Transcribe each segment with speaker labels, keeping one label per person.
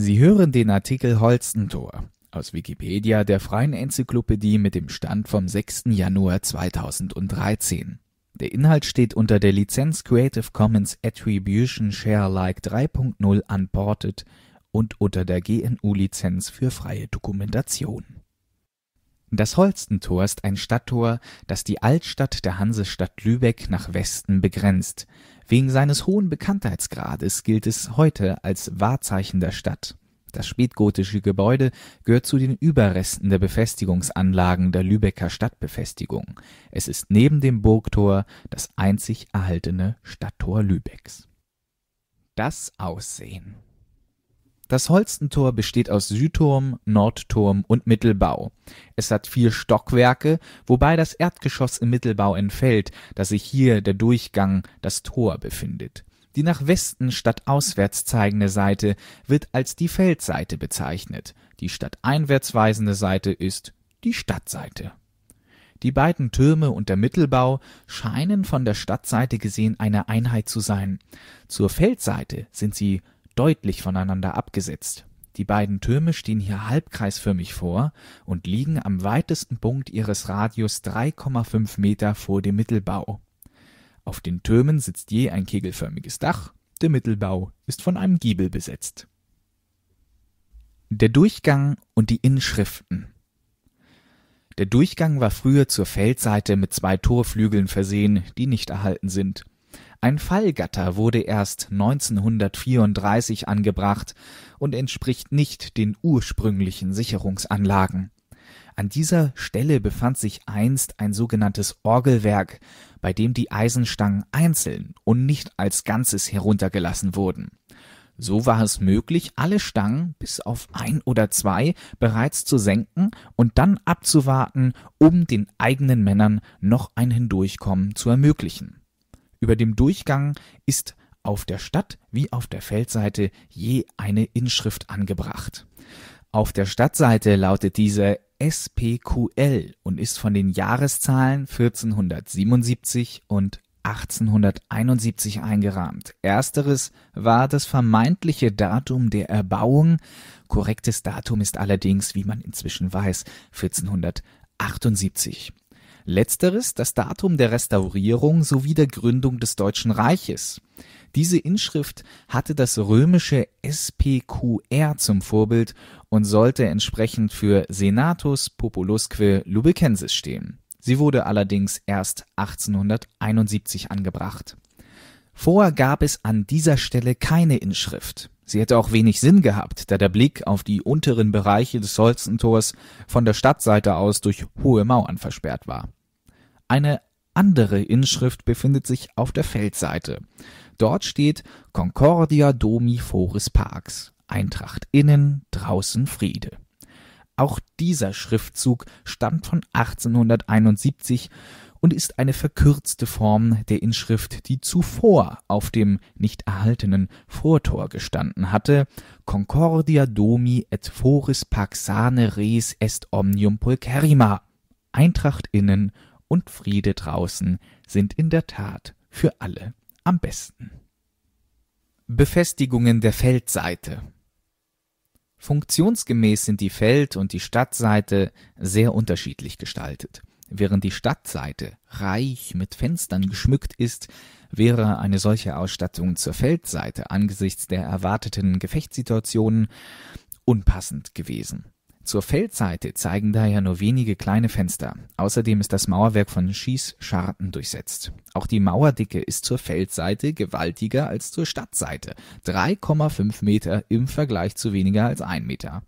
Speaker 1: Sie hören den Artikel Holstentor, aus Wikipedia, der freien Enzyklopädie mit dem Stand vom 6. Januar 2013. Der Inhalt steht unter der Lizenz Creative Commons Attribution Share Alike 3.0 Unported und unter der GNU Lizenz für freie Dokumentation. Das Holstentor ist ein Stadttor, das die Altstadt der Hansestadt Lübeck nach Westen begrenzt Wegen seines hohen Bekanntheitsgrades gilt es heute als Wahrzeichen der Stadt. Das spätgotische Gebäude gehört zu den Überresten der Befestigungsanlagen der Lübecker Stadtbefestigung. Es ist neben dem Burgtor das einzig erhaltene Stadttor Lübecks. Das Aussehen das Holstentor besteht aus Südturm, Nordturm und Mittelbau. Es hat vier Stockwerke, wobei das Erdgeschoss im Mittelbau entfällt, da sich hier der Durchgang, das Tor befindet. Die nach Westen statt auswärts zeigende Seite wird als die Feldseite bezeichnet. Die stadteinwärts weisende Seite ist die Stadtseite. Die beiden Türme und der Mittelbau scheinen von der Stadtseite gesehen eine Einheit zu sein. Zur Feldseite sind sie deutlich voneinander abgesetzt. Die beiden Türme stehen hier halbkreisförmig vor und liegen am weitesten Punkt ihres Radius 3,5 Meter vor dem Mittelbau. Auf den Türmen sitzt je ein kegelförmiges Dach, der Mittelbau ist von einem Giebel besetzt. Der Durchgang und die Inschriften Der Durchgang war früher zur Feldseite mit zwei Torflügeln versehen, die nicht erhalten sind. Ein Fallgatter wurde erst 1934 angebracht und entspricht nicht den ursprünglichen Sicherungsanlagen. An dieser Stelle befand sich einst ein sogenanntes Orgelwerk, bei dem die Eisenstangen einzeln und nicht als Ganzes heruntergelassen wurden. So war es möglich, alle Stangen bis auf ein oder zwei bereits zu senken und dann abzuwarten, um den eigenen Männern noch ein Hindurchkommen zu ermöglichen. Über dem Durchgang ist auf der Stadt- wie auf der Feldseite je eine Inschrift angebracht. Auf der Stadtseite lautet diese SPQL und ist von den Jahreszahlen 1477 und 1871 eingerahmt. Ersteres war das vermeintliche Datum der Erbauung. Korrektes Datum ist allerdings, wie man inzwischen weiß, 1478. Letzteres das Datum der Restaurierung sowie der Gründung des Deutschen Reiches. Diese Inschrift hatte das römische SPQR zum Vorbild und sollte entsprechend für Senatus Populusque Lubecensis stehen. Sie wurde allerdings erst 1871 angebracht. Vorher gab es an dieser Stelle keine Inschrift. Sie hätte auch wenig Sinn gehabt, da der Blick auf die unteren Bereiche des Holzentors von der Stadtseite aus durch hohe Mauern versperrt war. Eine andere Inschrift befindet sich auf der Feldseite. Dort steht Concordia Domi Foris Pax, Eintracht innen, draußen Friede. Auch dieser Schriftzug stammt von 1871 und ist eine verkürzte Form der Inschrift, die zuvor auf dem nicht erhaltenen Vortor gestanden hatte, Concordia Domi et Foris Paxane Res est Omnium Pulcherrima, Eintracht innen und Friede draußen sind in der Tat für alle am besten. Befestigungen der Feldseite Funktionsgemäß sind die Feld- und die Stadtseite sehr unterschiedlich gestaltet. Während die Stadtseite reich mit Fenstern geschmückt ist, wäre eine solche Ausstattung zur Feldseite angesichts der erwarteten Gefechtssituationen unpassend gewesen. Zur Feldseite zeigen daher nur wenige kleine Fenster. Außerdem ist das Mauerwerk von Schießscharten durchsetzt. Auch die Mauerdicke ist zur Feldseite gewaltiger als zur Stadtseite. 3,5 Meter im Vergleich zu weniger als 1 Meter.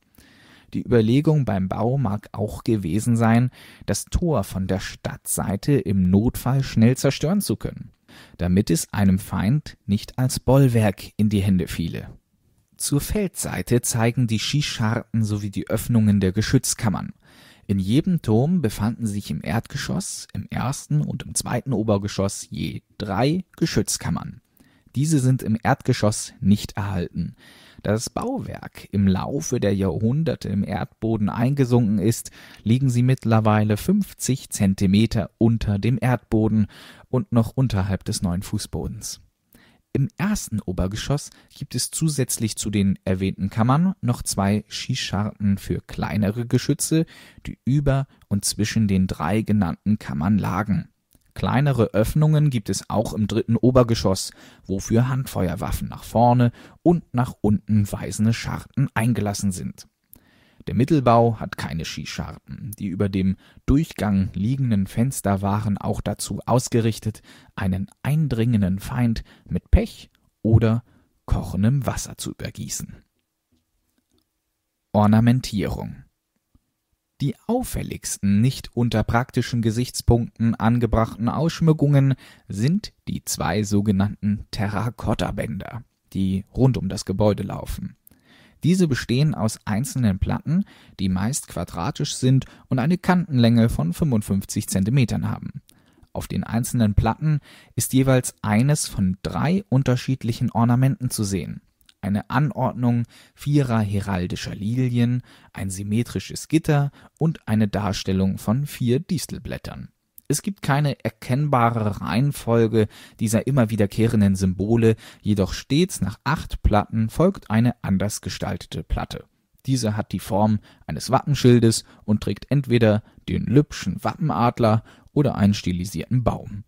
Speaker 1: Die Überlegung beim Bau mag auch gewesen sein, das Tor von der Stadtseite im Notfall schnell zerstören zu können, damit es einem Feind nicht als Bollwerk in die Hände fiele. Zur Feldseite zeigen die Schießscharten sowie die Öffnungen der Geschützkammern. In jedem Turm befanden sich im Erdgeschoss, im ersten und im zweiten Obergeschoss je drei Geschützkammern. Diese sind im Erdgeschoss nicht erhalten. Da das Bauwerk im Laufe der Jahrhunderte im Erdboden eingesunken ist, liegen sie mittlerweile 50 Zentimeter unter dem Erdboden und noch unterhalb des neuen Fußbodens. Im ersten Obergeschoss gibt es zusätzlich zu den erwähnten Kammern noch zwei Schießscharten für kleinere Geschütze, die über und zwischen den drei genannten Kammern lagen. Kleinere Öffnungen gibt es auch im dritten Obergeschoss, wofür Handfeuerwaffen nach vorne und nach unten weisende Scharten eingelassen sind der Mittelbau hat keine Schießscharten. Die über dem Durchgang liegenden Fenster waren auch dazu ausgerichtet, einen eindringenden Feind mit Pech oder kochendem Wasser zu übergießen. Ornamentierung die auffälligsten, nicht unter praktischen Gesichtspunkten angebrachten Ausschmückungen sind die zwei sogenannten Terrakotta-Bänder, die rund um das Gebäude laufen. Diese bestehen aus einzelnen Platten, die meist quadratisch sind und eine Kantenlänge von 55 cm haben. Auf den einzelnen Platten ist jeweils eines von drei unterschiedlichen Ornamenten zu sehen. Eine Anordnung vierer heraldischer Lilien, ein symmetrisches Gitter und eine Darstellung von vier Distelblättern es gibt keine erkennbare Reihenfolge dieser immer wiederkehrenden Symbole, jedoch stets nach acht Platten folgt eine anders gestaltete Platte. Diese hat die Form eines Wappenschildes und trägt entweder den Lübschen Wappenadler oder einen stilisierten Baum.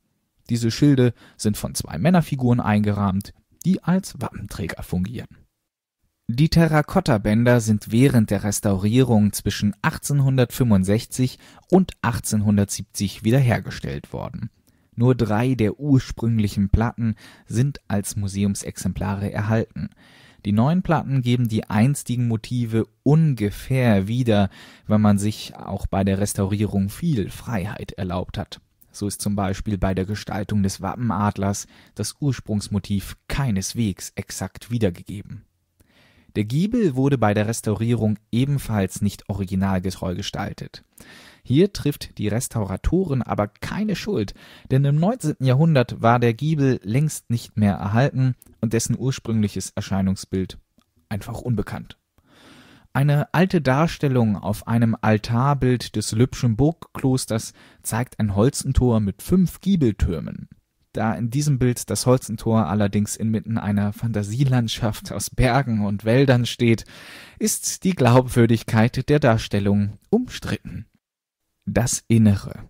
Speaker 1: Diese Schilde sind von zwei Männerfiguren eingerahmt, die als Wappenträger fungieren. Die Terrakotta-Bänder sind während der Restaurierung zwischen 1865 und 1870 wiederhergestellt worden. Nur drei der ursprünglichen Platten sind als Museumsexemplare erhalten. Die neuen Platten geben die einstigen Motive ungefähr wieder, weil man sich auch bei der Restaurierung viel Freiheit erlaubt hat. So ist zum Beispiel bei der Gestaltung des Wappenadlers das Ursprungsmotiv keineswegs exakt wiedergegeben der Giebel wurde bei der Restaurierung ebenfalls nicht originalgetreu gestaltet. Hier trifft die Restauratoren aber keine Schuld, denn im 19. Jahrhundert war der Giebel längst nicht mehr erhalten und dessen ursprüngliches Erscheinungsbild einfach unbekannt. Eine alte Darstellung auf einem Altarbild des Lübschen Burgklosters zeigt ein Holzentor mit fünf Giebeltürmen da in diesem Bild das Holzentor allerdings inmitten einer Fantasielandschaft aus Bergen und Wäldern steht, ist die Glaubwürdigkeit der Darstellung umstritten. Das Innere.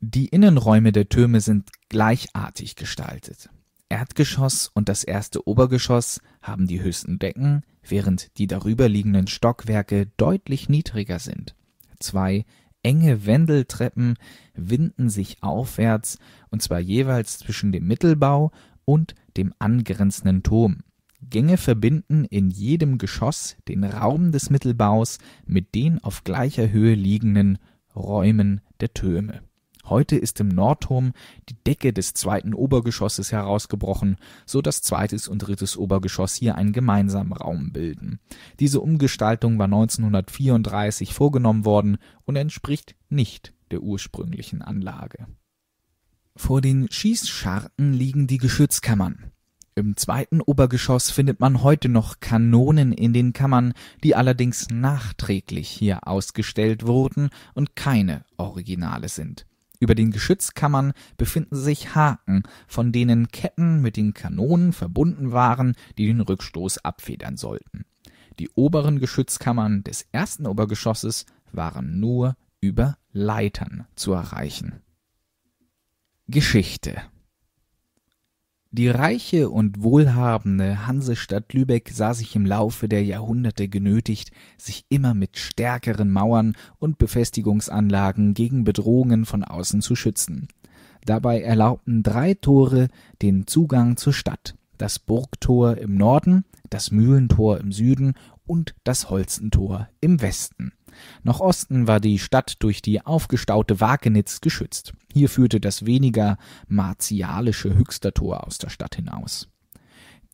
Speaker 1: Die Innenräume der Türme sind gleichartig gestaltet. Erdgeschoss und das erste Obergeschoss haben die höchsten Decken, während die darüberliegenden Stockwerke deutlich niedriger sind. Zwei Enge Wendeltreppen winden sich aufwärts, und zwar jeweils zwischen dem Mittelbau und dem angrenzenden Turm. Gänge verbinden in jedem Geschoss den Raum des Mittelbaus mit den auf gleicher Höhe liegenden Räumen der Türme Heute ist im Nordturm die Decke des zweiten Obergeschosses herausgebrochen, so dass zweites und drittes Obergeschoss hier einen gemeinsamen Raum bilden. Diese Umgestaltung war 1934 vorgenommen worden und entspricht nicht der ursprünglichen Anlage. Vor den Schießscharten liegen die Geschützkammern. Im zweiten Obergeschoss findet man heute noch Kanonen in den Kammern, die allerdings nachträglich hier ausgestellt wurden und keine Originale sind. Über den Geschützkammern befinden sich Haken, von denen Ketten mit den Kanonen verbunden waren, die den Rückstoß abfedern sollten. Die oberen Geschützkammern des ersten Obergeschosses waren nur über Leitern zu erreichen. Geschichte die reiche und wohlhabende Hansestadt Lübeck sah sich im Laufe der Jahrhunderte genötigt, sich immer mit stärkeren Mauern und Befestigungsanlagen gegen Bedrohungen von außen zu schützen. Dabei erlaubten drei Tore den Zugang zur Stadt das Burgtor im Norden, das Mühlentor im Süden und das Holzentor im Westen. Nach Osten war die Stadt durch die aufgestaute Wakenitz geschützt. Hier führte das weniger martialische Höchstertor aus der Stadt hinaus.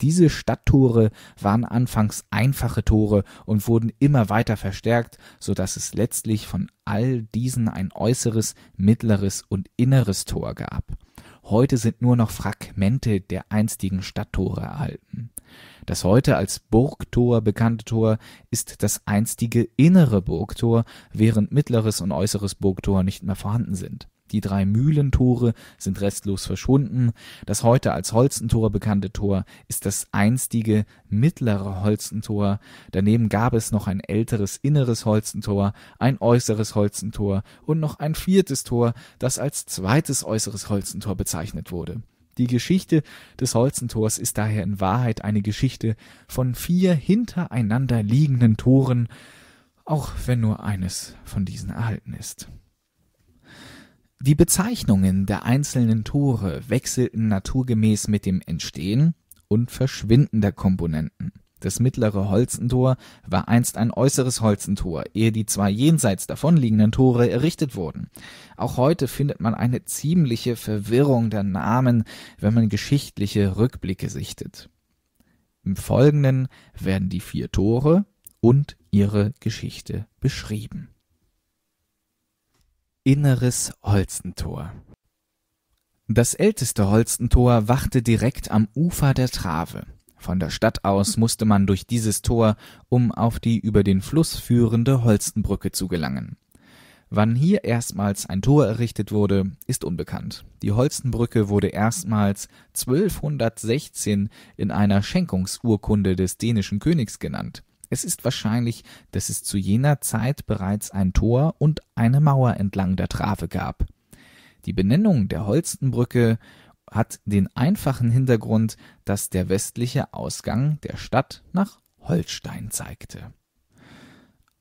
Speaker 1: Diese Stadttore waren anfangs einfache Tore und wurden immer weiter verstärkt, so dass es letztlich von all diesen ein äußeres, mittleres und inneres Tor gab. Heute sind nur noch Fragmente der einstigen Stadttore erhalten. Das heute als Burgtor bekannte Tor ist das einstige Innere Burgtor, während Mittleres und Äußeres Burgtor nicht mehr vorhanden sind die drei Mühlentore sind restlos verschwunden. Das heute als Holzentor bekannte Tor ist das einstige mittlere Holzentor. Daneben gab es noch ein älteres inneres Holzentor, ein äußeres Holzentor und noch ein viertes Tor, das als zweites äußeres Holzentor bezeichnet wurde. Die Geschichte des Holzentors ist daher in Wahrheit eine Geschichte von vier hintereinander liegenden Toren, auch wenn nur eines von diesen erhalten ist. Die Bezeichnungen der einzelnen Tore wechselten naturgemäß mit dem Entstehen und Verschwinden der Komponenten. Das Mittlere Holzentor war einst ein Äußeres Holzentor, ehe die zwei jenseits davon liegenden Tore errichtet wurden. Auch heute findet man eine ziemliche Verwirrung der Namen, wenn man geschichtliche Rückblicke sichtet. Im Folgenden werden die vier Tore und ihre Geschichte beschrieben Inneres Holstentor. Das älteste Holstentor wachte direkt am Ufer der Trave. Von der Stadt aus musste man durch dieses Tor, um auf die über den Fluss führende Holstenbrücke zu gelangen. Wann hier erstmals ein Tor errichtet wurde, ist unbekannt. Die Holstenbrücke wurde erstmals 1216 in einer Schenkungsurkunde des dänischen Königs genannt. Es ist wahrscheinlich, dass es zu jener Zeit bereits ein Tor und eine Mauer entlang der Trave gab. Die Benennung der Holstenbrücke hat den einfachen Hintergrund, dass der westliche Ausgang der Stadt nach Holstein zeigte.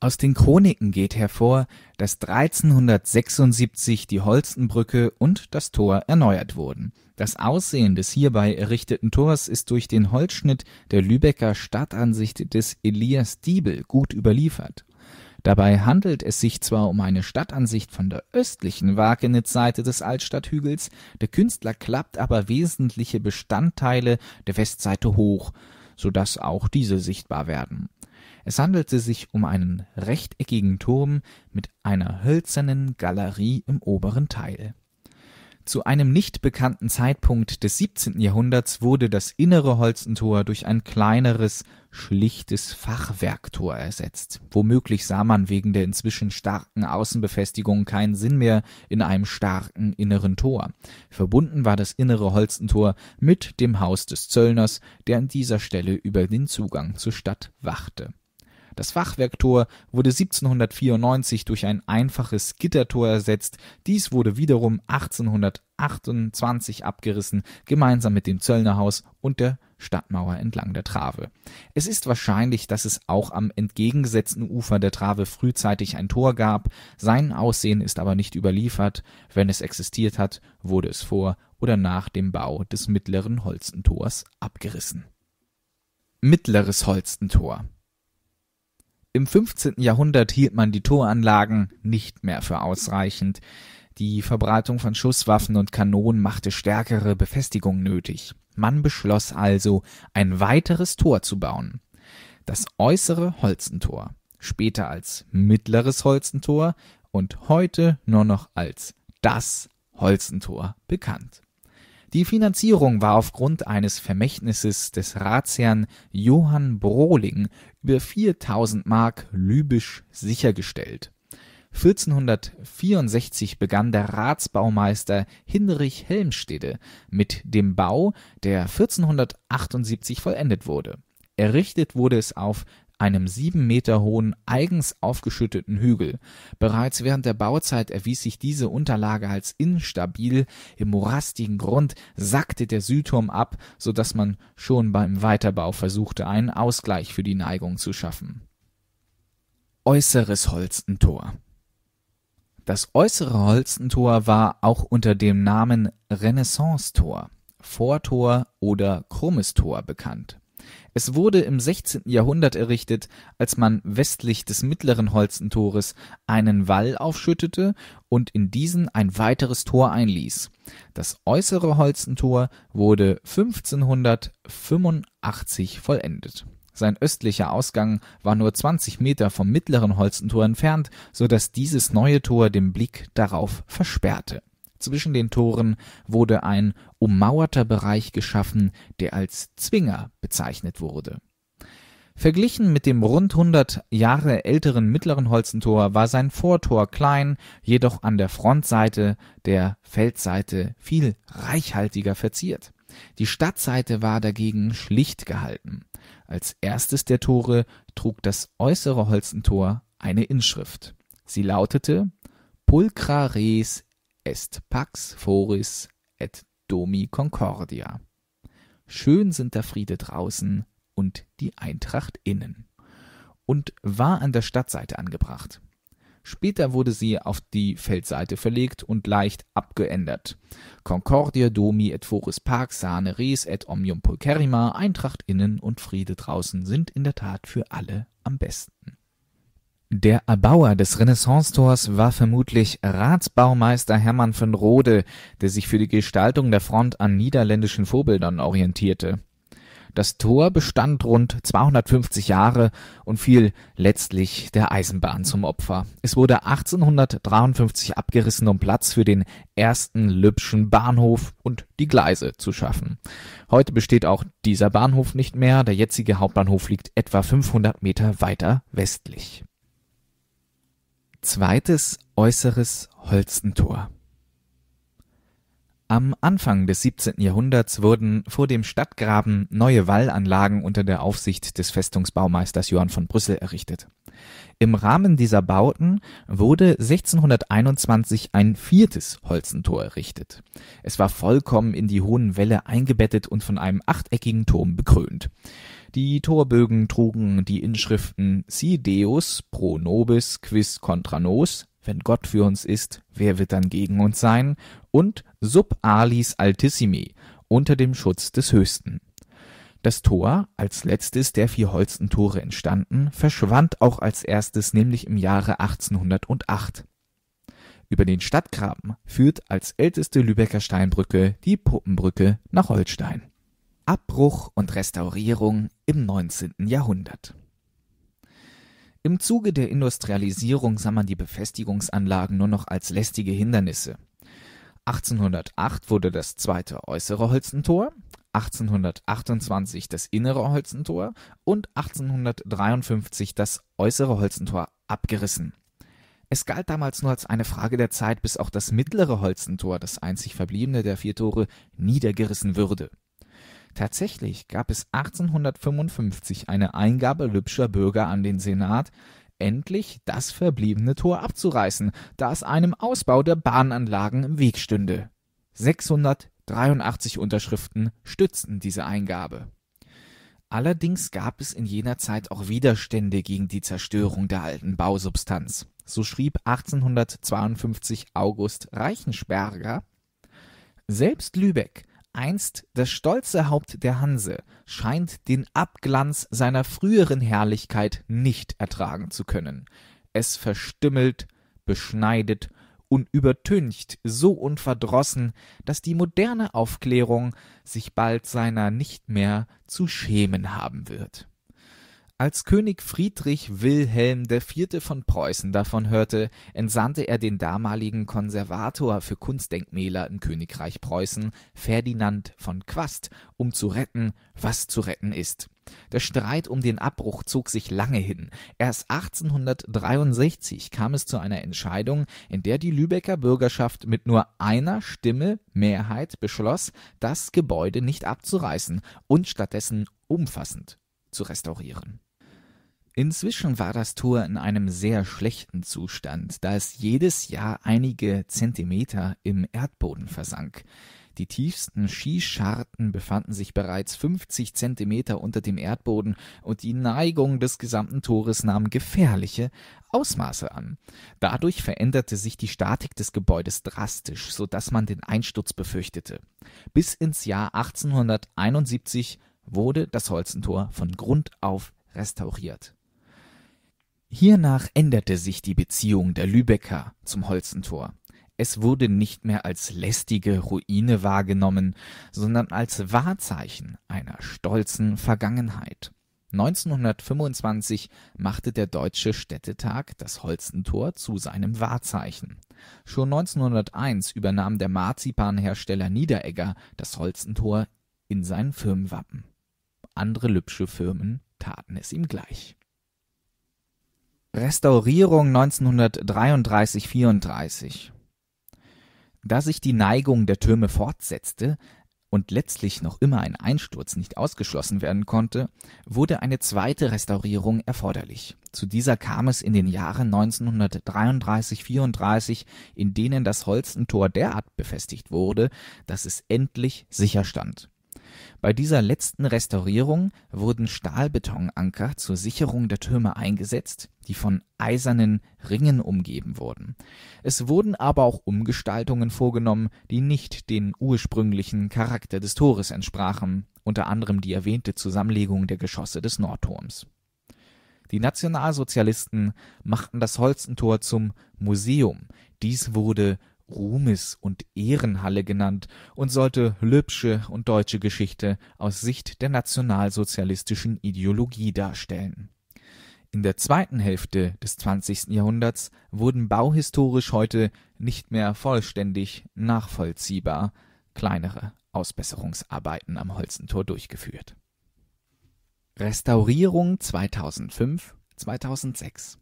Speaker 1: Aus den Chroniken geht hervor, dass 1376 die Holstenbrücke und das Tor erneuert wurden das Aussehen des hierbei errichteten Tors ist durch den Holzschnitt der Lübecker Stadtansicht des Elias Diebel gut überliefert. Dabei handelt es sich zwar um eine Stadtansicht von der östlichen Wagenitzseite des Altstadthügels, der Künstler klappt aber wesentliche Bestandteile der Westseite hoch, so dass auch diese sichtbar werden. Es handelte sich um einen rechteckigen Turm mit einer hölzernen Galerie im oberen Teil zu einem nicht bekannten Zeitpunkt des 17. Jahrhunderts wurde das innere Holzentor durch ein kleineres, schlichtes Fachwerktor ersetzt. Womöglich sah man wegen der inzwischen starken Außenbefestigung keinen Sinn mehr in einem starken inneren Tor. Verbunden war das innere Holzentor mit dem Haus des Zöllners, der an dieser Stelle über den Zugang zur Stadt wachte. Das Fachwerktor wurde 1794 durch ein einfaches Gittertor ersetzt. Dies wurde wiederum 1828 abgerissen, gemeinsam mit dem Zöllnerhaus und der Stadtmauer entlang der Trave. Es ist wahrscheinlich, dass es auch am entgegengesetzten Ufer der Trave frühzeitig ein Tor gab, sein Aussehen ist aber nicht überliefert, wenn es existiert hat, wurde es vor oder nach dem Bau des mittleren Holstentors abgerissen. Mittleres Holstentor im 15. Jahrhundert hielt man die Toranlagen nicht mehr für ausreichend. Die Verbreitung von Schusswaffen und Kanonen machte stärkere Befestigung nötig. Man beschloss also, ein weiteres Tor zu bauen. Das äußere Holzentor, später als mittleres Holzentor und heute nur noch als das Holzentor bekannt. Die Finanzierung war aufgrund eines Vermächtnisses des Ratsherrn Johann Brohling über 4000 Mark lübisch sichergestellt. 1464 begann der Ratsbaumeister Hinrich Helmstede mit dem Bau, der 1478 vollendet wurde. Errichtet wurde es auf einem sieben Meter hohen, eigens aufgeschütteten Hügel. Bereits während der Bauzeit erwies sich diese Unterlage als instabil. Im morastigen Grund sackte der Südturm ab, so dass man schon beim Weiterbau versuchte, einen Ausgleich für die Neigung zu schaffen. Äußeres Holstentor Das äußere Holstentor war auch unter dem Namen Renaissance-Tor, Vortor oder Krummes Tor bekannt. Es wurde im 16. Jahrhundert errichtet, als man westlich des mittleren Holzentores einen Wall aufschüttete und in diesen ein weiteres Tor einließ. Das äußere Holzentor wurde 1585 vollendet. Sein östlicher Ausgang war nur 20 Meter vom mittleren Holzentor entfernt, so dass dieses neue Tor den Blick darauf versperrte zwischen den Toren wurde ein ummauerter Bereich geschaffen, der als Zwinger bezeichnet wurde. Verglichen mit dem rund 100 Jahre älteren mittleren Holzentor war sein Vortor klein, jedoch an der Frontseite, der Feldseite, viel reichhaltiger verziert. Die Stadtseite war dagegen schlicht gehalten. Als erstes der Tore trug das äußere Holzentor eine Inschrift. Sie lautete Pulcra res Est pax foris et domi concordia. Schön sind der Friede draußen und die Eintracht innen. Und war an der Stadtseite angebracht. Später wurde sie auf die Feldseite verlegt und leicht abgeändert. Concordia domi et foris pax sane res et omnium pulcherrima, Eintracht innen und Friede draußen sind in der Tat für alle am besten. Der Erbauer des Renaissance-Tors war vermutlich Ratsbaumeister Hermann von Rode, der sich für die Gestaltung der Front an niederländischen Vorbildern orientierte. Das Tor bestand rund 250 Jahre und fiel letztlich der Eisenbahn zum Opfer. Es wurde 1853 abgerissen, um Platz für den ersten Lübschen Bahnhof und die Gleise zu schaffen. Heute besteht auch dieser Bahnhof nicht mehr. Der jetzige Hauptbahnhof liegt etwa 500 Meter weiter westlich. Zweites äußeres Holstentor Am Anfang des 17. Jahrhunderts wurden vor dem Stadtgraben neue Wallanlagen unter der Aufsicht des Festungsbaumeisters Johann von Brüssel errichtet. Im Rahmen dieser Bauten wurde 1621 ein viertes Holzentor errichtet. Es war vollkommen in die hohen Wälle eingebettet und von einem achteckigen Turm bekrönt. Die Torbögen trugen die Inschriften Si Deus pro nobis quis contra nos, wenn Gott für uns ist, wer wird dann gegen uns sein? und Sub alis altissimi, unter dem Schutz des Höchsten. Das Tor, als letztes der vier Holstentore entstanden, verschwand auch als erstes, nämlich im Jahre 1808. Über den Stadtgraben führt als älteste Lübecker Steinbrücke die Puppenbrücke nach Holstein. Abbruch und Restaurierung im 19. Jahrhundert. Im Zuge der Industrialisierung sah man die Befestigungsanlagen nur noch als lästige Hindernisse. 1808 wurde das zweite äußere Holzentor, 1828 das innere Holzentor und 1853 das äußere Holzentor abgerissen. Es galt damals nur als eine Frage der Zeit, bis auch das mittlere Holzentor, das einzig verbliebene der vier Tore, niedergerissen würde. Tatsächlich gab es 1855 eine Eingabe lübscher Bürger an den Senat, endlich das verbliebene Tor abzureißen, da es einem Ausbau der Bahnanlagen im Weg stünde. 683 Unterschriften stützten diese Eingabe. Allerdings gab es in jener Zeit auch Widerstände gegen die Zerstörung der alten Bausubstanz. So schrieb 1852 August Reichensperger Selbst Lübeck, einst das stolze Haupt der Hanse scheint den Abglanz seiner früheren Herrlichkeit nicht ertragen zu können. Es verstümmelt, beschneidet und übertüncht so unverdrossen, dass die moderne Aufklärung sich bald seiner nicht mehr zu schämen haben wird. Als König Friedrich Wilhelm IV. von Preußen davon hörte, entsandte er den damaligen Konservator für Kunstdenkmäler im Königreich Preußen, Ferdinand von Quast, um zu retten, was zu retten ist. Der Streit um den Abbruch zog sich lange hin. Erst 1863 kam es zu einer Entscheidung, in der die Lübecker Bürgerschaft mit nur einer Stimme Mehrheit beschloss, das Gebäude nicht abzureißen und stattdessen umfassend zu restaurieren. Inzwischen war das Tor in einem sehr schlechten Zustand, da es jedes Jahr einige Zentimeter im Erdboden versank. Die tiefsten Skischarten befanden sich bereits 50 Zentimeter unter dem Erdboden und die Neigung des gesamten Tores nahm gefährliche Ausmaße an. Dadurch veränderte sich die Statik des Gebäudes drastisch, so dass man den Einsturz befürchtete. Bis ins Jahr 1871 wurde das Holzentor von Grund auf restauriert. Hiernach änderte sich die Beziehung der Lübecker zum Holzentor. Es wurde nicht mehr als lästige Ruine wahrgenommen, sondern als Wahrzeichen einer stolzen Vergangenheit. 1925 machte der Deutsche Städtetag das Holzentor zu seinem Wahrzeichen. Schon 1901 übernahm der Marzipanhersteller Niederegger das Holzentor in sein Firmenwappen. Andere Lübsche Firmen taten es ihm gleich. Restaurierung 1933 34 Da sich die Neigung der Türme fortsetzte und letztlich noch immer ein Einsturz nicht ausgeschlossen werden konnte, wurde eine zweite Restaurierung erforderlich. Zu dieser kam es in den Jahren 1933 34, in denen das Holzentor derart befestigt wurde, dass es endlich sicher stand bei dieser letzten Restaurierung wurden Stahlbetonanker zur Sicherung der Türme eingesetzt, die von eisernen Ringen umgeben wurden. Es wurden aber auch Umgestaltungen vorgenommen, die nicht dem ursprünglichen Charakter des Tores entsprachen, unter anderem die erwähnte Zusammenlegung der Geschosse des Nordturms. Die Nationalsozialisten machten das Holzentor zum Museum. Dies wurde Ruhmes- und Ehrenhalle genannt und sollte lübsche und deutsche Geschichte aus Sicht der nationalsozialistischen Ideologie darstellen. In der zweiten Hälfte des 20. Jahrhunderts wurden bauhistorisch heute nicht mehr vollständig nachvollziehbar kleinere Ausbesserungsarbeiten am Holzentor durchgeführt. Restaurierung 2005, 2006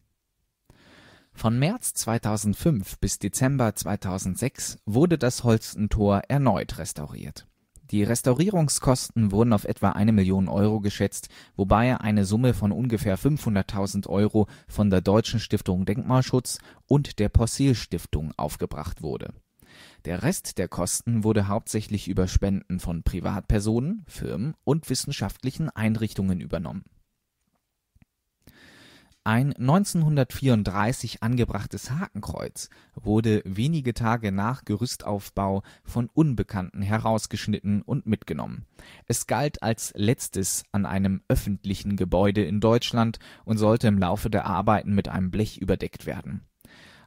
Speaker 1: von März 2005 bis Dezember 2006 wurde das Holstentor erneut restauriert. Die Restaurierungskosten wurden auf etwa eine Million Euro geschätzt, wobei eine Summe von ungefähr 500.000 Euro von der Deutschen Stiftung Denkmalschutz und der Possil stiftung aufgebracht wurde. Der Rest der Kosten wurde hauptsächlich über Spenden von Privatpersonen, Firmen und wissenschaftlichen Einrichtungen übernommen ein 1934 angebrachtes Hakenkreuz wurde wenige Tage nach Gerüstaufbau von Unbekannten herausgeschnitten und mitgenommen. Es galt als letztes an einem öffentlichen Gebäude in Deutschland und sollte im Laufe der Arbeiten mit einem Blech überdeckt werden.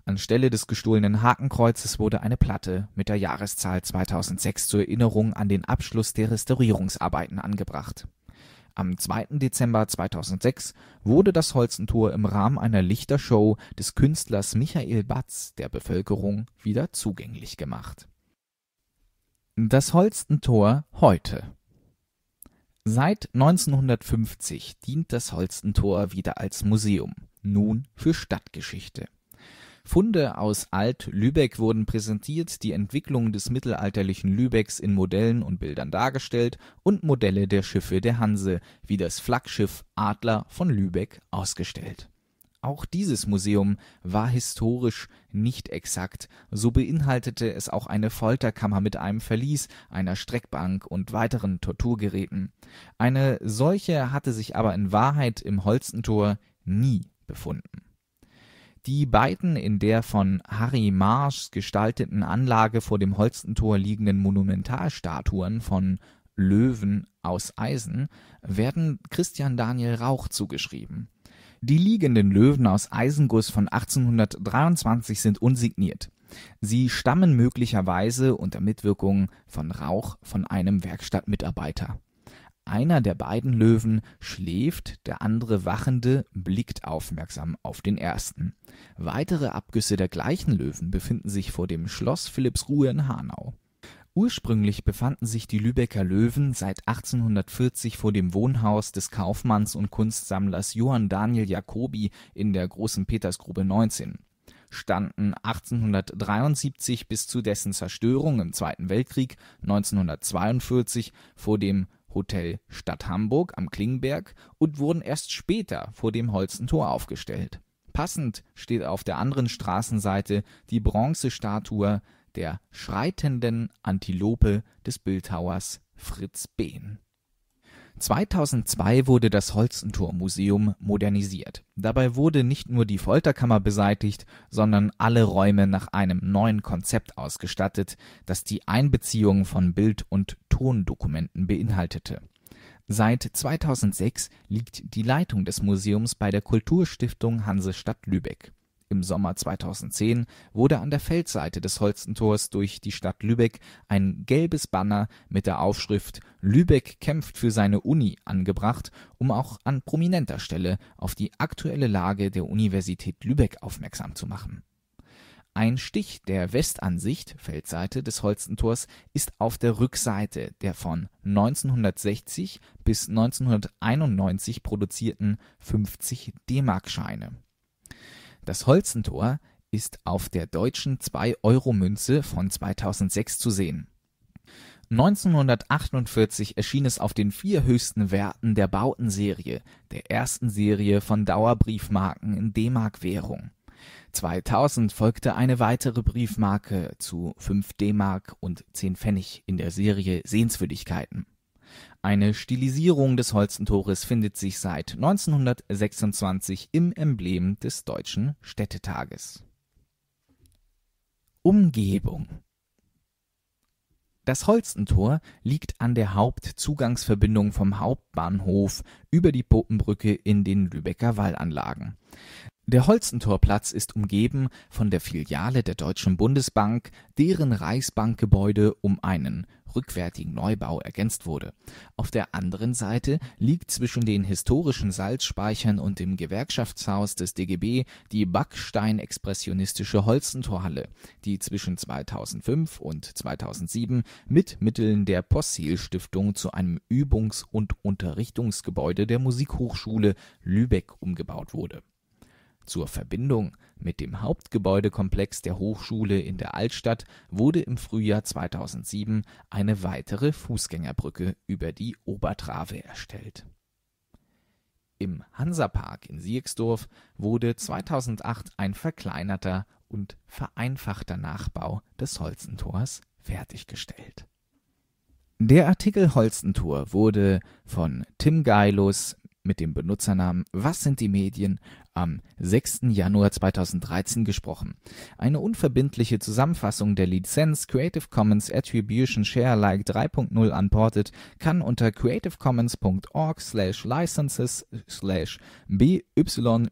Speaker 1: Anstelle des gestohlenen Hakenkreuzes wurde eine Platte mit der Jahreszahl 2006 zur Erinnerung an den Abschluss der Restaurierungsarbeiten angebracht am 2. Dezember 2006 wurde das Holstentor im Rahmen einer Lichtershow des Künstlers Michael Batz der Bevölkerung wieder zugänglich gemacht. Das Holstentor heute Seit 1950 dient das Holstentor wieder als Museum, nun für Stadtgeschichte Funde aus Alt-Lübeck wurden präsentiert, die Entwicklung des mittelalterlichen Lübecks in Modellen und Bildern dargestellt und Modelle der Schiffe der Hanse, wie das Flaggschiff Adler von Lübeck, ausgestellt. Auch dieses Museum war historisch nicht exakt. So beinhaltete es auch eine Folterkammer mit einem Verlies, einer Streckbank und weiteren Torturgeräten. Eine solche hatte sich aber in Wahrheit im Holstentor nie befunden. Die beiden in der von Harry Marsh gestalteten Anlage vor dem Holstentor liegenden Monumentalstatuen von Löwen aus Eisen werden Christian Daniel Rauch zugeschrieben. Die liegenden Löwen aus Eisenguss von 1823 sind unsigniert. Sie stammen möglicherweise unter Mitwirkung von Rauch von einem Werkstattmitarbeiter einer der beiden Löwen schläft, der andere wachende blickt aufmerksam auf den ersten. Weitere Abgüsse der gleichen Löwen befinden sich vor dem Schloss Philippsruhe in Hanau. Ursprünglich befanden sich die Lübecker Löwen seit 1840 vor dem Wohnhaus des Kaufmanns und Kunstsammlers Johann Daniel Jacobi in der Großen Petersgrube 19 standen 1873 bis zu dessen Zerstörung im Zweiten Weltkrieg 1942 vor dem Hotel Stadt Hamburg am Klingenberg und wurden erst später vor dem Holzentor aufgestellt. Passend steht auf der anderen Straßenseite die Bronzestatue der schreitenden Antilope des Bildhauers Fritz Behn 2002 wurde das Holstentor-Museum modernisiert. Dabei wurde nicht nur die Folterkammer beseitigt, sondern alle Räume nach einem neuen Konzept ausgestattet, das die Einbeziehung von Bild- und Tondokumenten beinhaltete. Seit 2006 liegt die Leitung des Museums bei der Kulturstiftung Hansestadt Lübeck im Sommer 2010 wurde an der Feldseite des Holstentors durch die Stadt Lübeck ein gelbes Banner mit der Aufschrift Lübeck kämpft für seine Uni angebracht, um auch an prominenter Stelle auf die aktuelle Lage der Universität Lübeck aufmerksam zu machen. Ein Stich der Westansicht, Feldseite des Holstentors, ist auf der Rückseite der von 1960 bis 1991 produzierten 50 D-Mark-Scheine. Das Holzentor ist auf der deutschen 2-Euro-Münze von 2006 zu sehen. 1948 erschien es auf den vier höchsten Werten der Bautenserie, der ersten Serie von Dauerbriefmarken in D-Mark-Währung. 2000 folgte eine weitere Briefmarke zu 5 D-Mark und 10 Pfennig in der Serie Sehenswürdigkeiten eine Stilisierung des Holstentores findet sich seit 1926 im Emblem des Deutschen Städtetages. Umgebung das Holstentor liegt an der Hauptzugangsverbindung vom Hauptbahnhof über die Popenbrücke in den Lübecker Wallanlagen. Der Holzentorplatz ist umgeben von der Filiale der Deutschen Bundesbank, deren Reichsbankgebäude um einen rückwärtigen Neubau ergänzt wurde. Auf der anderen Seite liegt zwischen den historischen Salzspeichern und dem Gewerkschaftshaus des DGB die backsteinexpressionistische Holzentorhalle, die zwischen 2005 und 2007 mit Mitteln der Possil-Stiftung zu einem Übungs- und Unterrichtungsgebäude der Musikhochschule Lübeck umgebaut wurde zur Verbindung mit dem Hauptgebäudekomplex der Hochschule in der Altstadt wurde im Frühjahr 2007 eine weitere Fußgängerbrücke über die Obertrave erstellt. Im Hansapark in Siegsdorf wurde 2008 ein verkleinerter und vereinfachter Nachbau des Holzentors fertiggestellt. Der Artikel Holzentor wurde von Tim Geilus mit dem Benutzernamen Was sind die Medien am 6. Januar 2013 gesprochen. Eine unverbindliche Zusammenfassung der Lizenz Creative Commons Attribution Share Like 3.0 Unported kann unter creativecommons.org slash licenses slash by-sa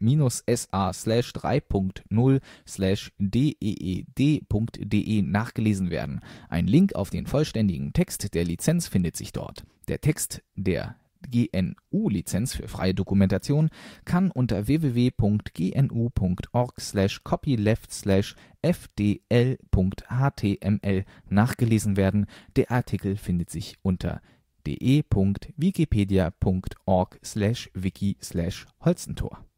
Speaker 1: slash 3.0 slash deed.de nachgelesen werden. Ein Link auf den vollständigen Text der Lizenz findet sich dort. Der Text der GNU-Lizenz für freie Dokumentation kann unter www.gnu.org/copyleft/fdl.html nachgelesen werden. Der Artikel findet sich unter dewikipediaorg wiki holzentor